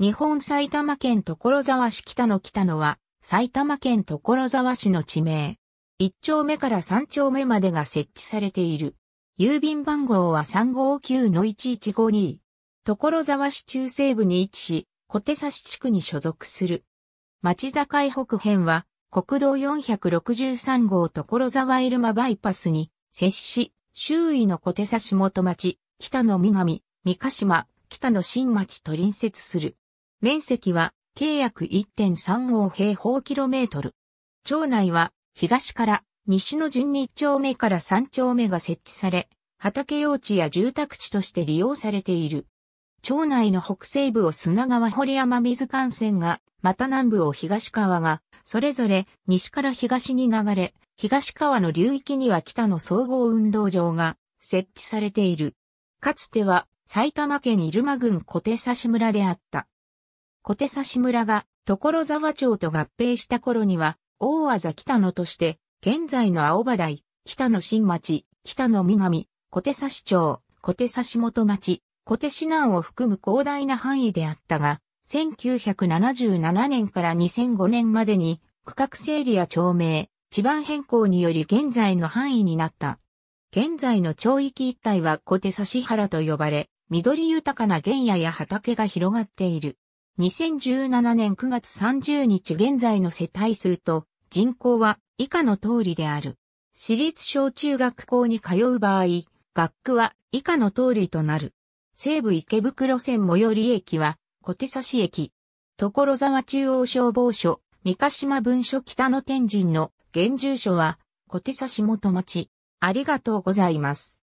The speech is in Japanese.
日本埼玉県所沢市北の北野は、埼玉県所沢市の地名。1丁目から3丁目までが設置されている。郵便番号は359-1152。所沢市中西部に位置し、小手差地区に所属する。町境北辺は、国道463号所沢ルマバイパスに接し、周囲の小手差元町、北の南、三ヶ島、北の新町と隣接する。面積は、契約1.35平方キロメートル。町内は、東から西の順2丁目から3丁目が設置され、畑用地や住宅地として利用されている。町内の北西部を砂川堀山水幹線が、また南部を東川が、それぞれ西から東に流れ、東川の流域には北の総合運動場が設置されている。かつては埼玉県入間郡小手差村であった。小手差し村が所沢町と合併した頃には、大技北野として、現在の青葉台、北野新町、北野南、小手差し町、小手差し元町、小手市南を含む広大な範囲であったが、1977年から2005年までに、区画整理や町名、地盤変更により現在の範囲になった。現在の町域一帯は小手差し原と呼ばれ、緑豊かな原野や畑が広がっている。2017年9月30日現在の世帯数と人口は以下の通りである。私立小中学校に通う場合、学区は以下の通りとなる。西武池袋線最寄り駅は小手差し駅。所沢中央消防署、三ヶ島文書北野天神の現住所は小手差し元町。ありがとうございます。